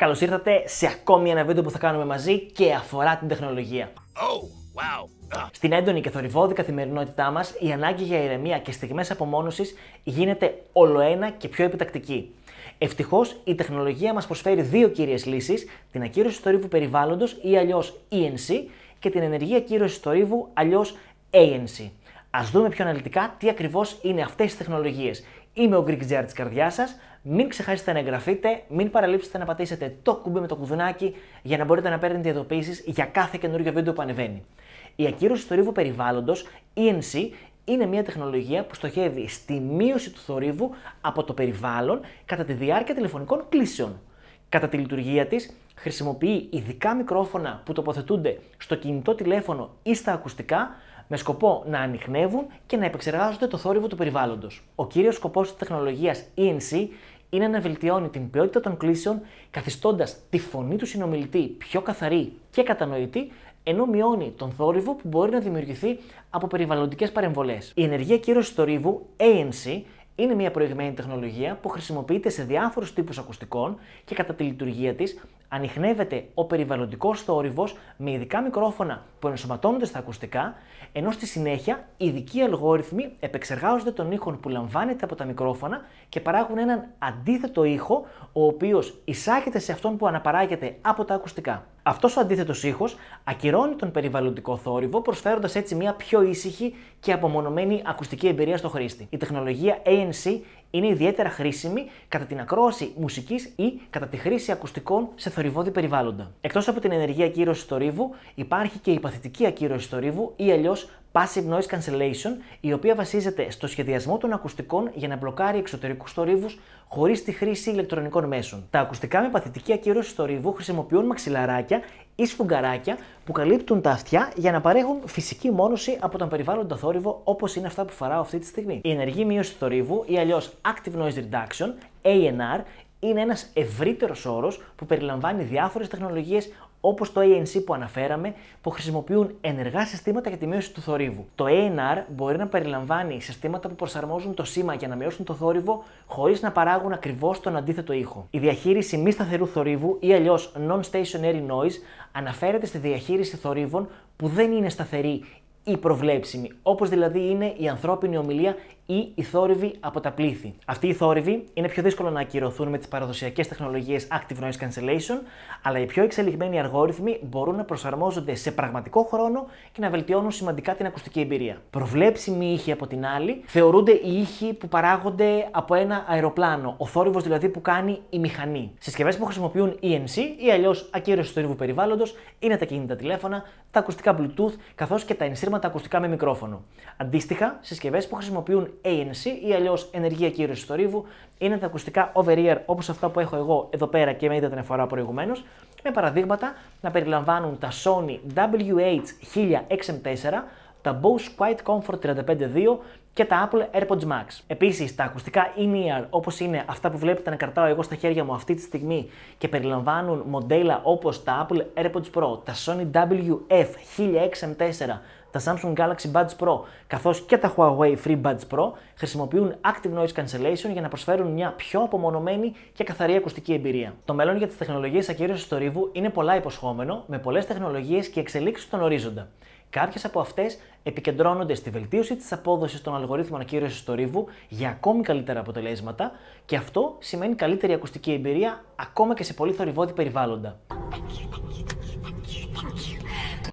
Καλώς ήρθατε σε ακόμη ένα βίντεο που θα κάνουμε μαζί και αφορά την τεχνολογία. Oh, wow. Ah. Στην έντονη και θορυβόδη καθημερινότητά μας, η ανάγκη για ηρεμία και στιγμές απομόνωσης γίνεται ολοένα και πιο επιτακτική. Ευτυχώς, η τεχνολογία μας προσφέρει δύο κύριες λύσεις: την ακύρωση του θορύβου περιβάλλοντος ή αλλιώς ENC και την ενεργή ακύρωση του θορύβου αλλιώς ANC. Ας δούμε πιο αναλυτικά τι ακριβώς είναι αυτές οι τεχνολογίες. Είμαι ο Greek Jar της καρδιάς σας μην ξεχάσετε να εγγραφείτε, μην παραλείψετε να πατήσετε το κουμπί με το κουδουνάκι για να μπορείτε να παίρνετε ειδοποιήσει για κάθε καινούργιο βίντεο που ανεβαίνει. Η ακύρωση θορύβου περιβάλλοντος, ENC, είναι μια τεχνολογία που στοχεύει στη μείωση του θορύβου από το περιβάλλον κατά τη διάρκεια τηλεφωνικών κλήσεων. Κατά τη λειτουργία της, χρησιμοποιεί ειδικά μικρόφωνα που τοποθετούνται στο κινητό τηλέφωνο ή στα ακουστικά με σκοπό να ανοιχνεύουν και να επεξεργάζονται το θόρυβο του περιβάλλοντος. Ο κύριος σκοπός της τεχνολογίας ENC είναι να βελτιώνει την ποιότητα των κλήσεων, καθιστώντας τη φωνή του συνομιλητή πιο καθαρή και κατανοητή, ενώ μειώνει τον θόρυβο που μπορεί να δημιουργηθεί από περιβαλλοντικές παρεμβολές. Η ενεργεία κύρωσης θορύβου ANC e είναι μια προηγμένη τεχνολογία που χρησιμοποιείται σε διάφορους τύπους ακουστικών και κατά τη λειτουργία της ανοιχνεύεται ο περιβαλλοντικός θόρυβος με ειδικά μικρόφωνα που ενσωματώνονται στα ακουστικά, ενώ στη συνέχεια ειδικοί αλγόριθμοι επεξεργάζονται τον ήχο που λαμβάνεται από τα μικρόφωνα και παράγουν έναν αντίθετο ήχο, ο οποίος εισάγεται σε αυτόν που αναπαράγεται από τα ακουστικά. Αυτός ο αντίθετος ήχος ακυρώνει τον περιβαλλοντικό θόρυβο, προσφέροντας έτσι μια πιο ήσυχη και απομονωμένη ακουστική εμπειρία στο χρήστη. Η τεχνολογία ANC είναι ιδιαίτερα χρήσιμη κατά την ακρόαση μουσικής ή κατά τη χρήση ακουστικών σε θορυβόδη περιβάλλοντα. Εκτός από την ενεργή ακύρωση θορύβου, υπάρχει και η παθητική ακύρωση θορύβου ή αλλιώς passive noise cancellation, η οποία βασίζεται στο σχεδιασμό των ακουστικών για να μπλοκάρει εξωτερικούς θόρυβους χωρίς τη χρήση ηλεκτρονικών μέσων. Τα ακουστικά με παθητική ακύρωση θορύβου χρησιμοποιούν μαξιλαράκια ή σφουγγαράκια που καλύπτουν τα αυτιά για να παρέχουν φυσική μόνωση από τον περιβάλλοντα θόρυβο όπως είναι αυτά που φοράω αυτή τη στιγμή. Η ενεργή μείωση θορύβου ή αλλιώς active noise reduction, ANR, είναι ένας ευρύτερος όρος που περιλαμβάνει διάφορες τεχνολογίες όπως το ANC που αναφέραμε, που χρησιμοποιούν ενεργά συστήματα για τη μείωση του θορύβου. Το ANR μπορεί να περιλαμβάνει συστήματα που προσαρμόζουν το σήμα για να μειώσουν το θόρυβο, χωρίς να παράγουν ακριβώς τον αντίθετο ήχο. Η διαχείριση μη σταθερού θορύβου ή αλλιώς non-stationary noise αναφέρεται στη διαχείριση θορύβων που δεν είναι σταθερή ή προβλέψιμη, όπως δηλαδή είναι η ανθρώπινη ομιλία ή οι θόρυβοι από τα πλήθη. Αυτοί οι θόρυβοι είναι πιο δύσκολο να ακυρωθούν με τις παραδοσιακές τεχνολογίες active noise cancellation, αλλά οι πιο εξελιγμένοι αργόριθμοι μπορούν να προσαρμόζονται σε πραγματικό χρόνο και να βελτιώνουν σημαντικά την ακουστική εμπειρία. Προβλέψιμοι ήχοι από την άλλη θεωρούνται οι ήχοι που παράγονται από ένα αεροπλάνο, ο θόρυβος δηλαδή που κάνει η μηχανή. Συσκευές που χρησιμοποιούν EMC ή αλλιώς ακύρωση θορύβου περιβάλλοντος είναι τα κινητά τηλέφωνα, τα ακουστικά Bluetooth καθώς και τα ενσύρματα ακουστικά με μικρόφωνο. Αντίστοιχα, συσκευές που χρησιμοποιούν ANC ή αλλιώς ενεργεία κύρωσης θορύβου. Είναι τα ακουστικά over-ear όπως αυτά που έχω εγώ εδώ πέρα και με είδατε την φοράω προηγουμένως, με παραδείγματα να περιλαμβάνουν τα Sony WH-1000XM4, τα Bose Quiet Comfort 35.2 και τα Apple AirPods Max. Επίσης, τα ακουστικά in-ear, όπως είναι αυτά που βλέπετε να κρατάω εγώ στα χέρια μου αυτή τη στιγμή και περιλαμβάνουν μοντέλα όπως τα Apple AirPods Pro, τα Sony WF-1000XM4, τα Samsung Galaxy Buds Pro καθώς και τα Huawei Free Buds Pro χρησιμοποιούν Active Noise Cancellation για να προσφέρουν μια πιο απομονωμένη και καθαρή ακουστική εμπειρία. Το μέλλον για τις τεχνολογίες ακύρωσης του θορύβου είναι πολλά υποσχόμενο με πολλές τεχνολογίες και εξελίξεις στον ορίζοντα. Κάποιες από αυτές επικεντρώνονται στη βελτίωση της απόδοσης των αλγορίθμων ακύρωσης θορύβου για ακόμη καλύτερα αποτελέσματα και αυτό σημαίνει καλύτερη ακουστική εμπειρία ακόμα και σε πολύ θορυβόδη περιβάλλοντα.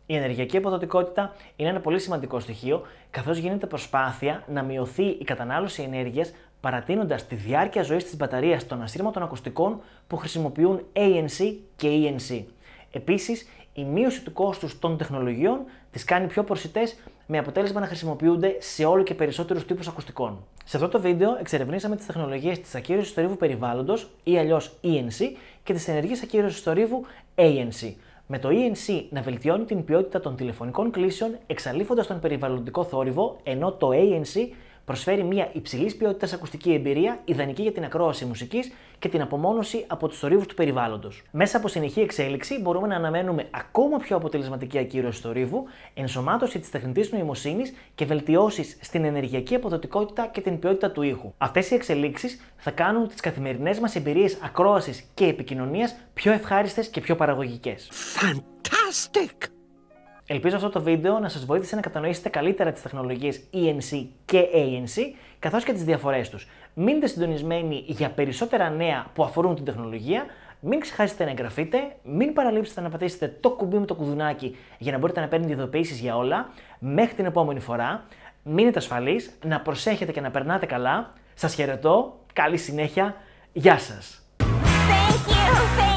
Η ενεργειακή αποδοτικότητα είναι ένα πολύ σημαντικό στοιχείο, καθώς γίνεται προσπάθεια να μειωθεί η κατανάλωση ενέργειας παρατείνοντας τη διάρκεια ζωής της μπαταρίας των ασύρματων ακουστικών που χρησιμοποιούν ANC και ENC. Επίσης, η μείωση του κόστους των τεχνολογιών τις κάνει πιο προσιτέ με αποτέλεσμα να χρησιμοποιούνται σε όλο και περισσότερους τύπους ακουστικών. Σε αυτό το βίντεο εξερευνήσαμε τις τεχνολογίες της ακύρωσης θορύβου περιβάλλοντος ή αλλιώς ENC και της ενεργής ακύρωσης θορύβου ANC με το ENC να βελτιώνει την ποιότητα των τηλεφωνικών κλήσεων εξαλείφοντας τον περιβαλλοντικό θόρυβο, ενώ το ANC προσφέρει μια υψηλής ποιότητας ακουστική εμπειρία, ιδανική για την ακρόαση μουσικής και την απομόνωση από τους θορύβους του περιβάλλοντος. Μέσα από συνεχή εξέλιξη μπορούμε να αναμένουμε ακόμα πιο αποτελεσματική ακύρωση θορύβου, ενσωμάτωση της τεχνητής νοημοσύνης και βελτιώσεις στην ενεργειακή αποδοτικότητα και την ποιότητα του ήχου. Αυτές οι εξελίξεις θα κάνουν τις καθημερινές μας εμπειρίες ακρόασης και επικοινωνίας πιο ευχάριστες και πιο παραγωγικές. Fantastic! Ελπίζω αυτό το βίντεο να σας βοήθησε να κατανοήσετε καλύτερα τις τεχνολογίες ENC και ANC, καθώς και τις διαφορές τους. Μείνετε συντονισμένοι για περισσότερα νέα που αφορούν την τεχνολογία, μην ξεχάσετε να εγγραφείτε, μην παραλείψετε να πατήσετε το κουμπί με το κουδουνάκι για να μπορείτε να παίρνετε ειδοποιήσεις για όλα. Μέχρι την επόμενη φορά, μείνετε ασφαλείς, να προσέχετε και να περνάτε καλά. Σας χαιρετώ, καλή συνέχεια, γεια σας! thank you.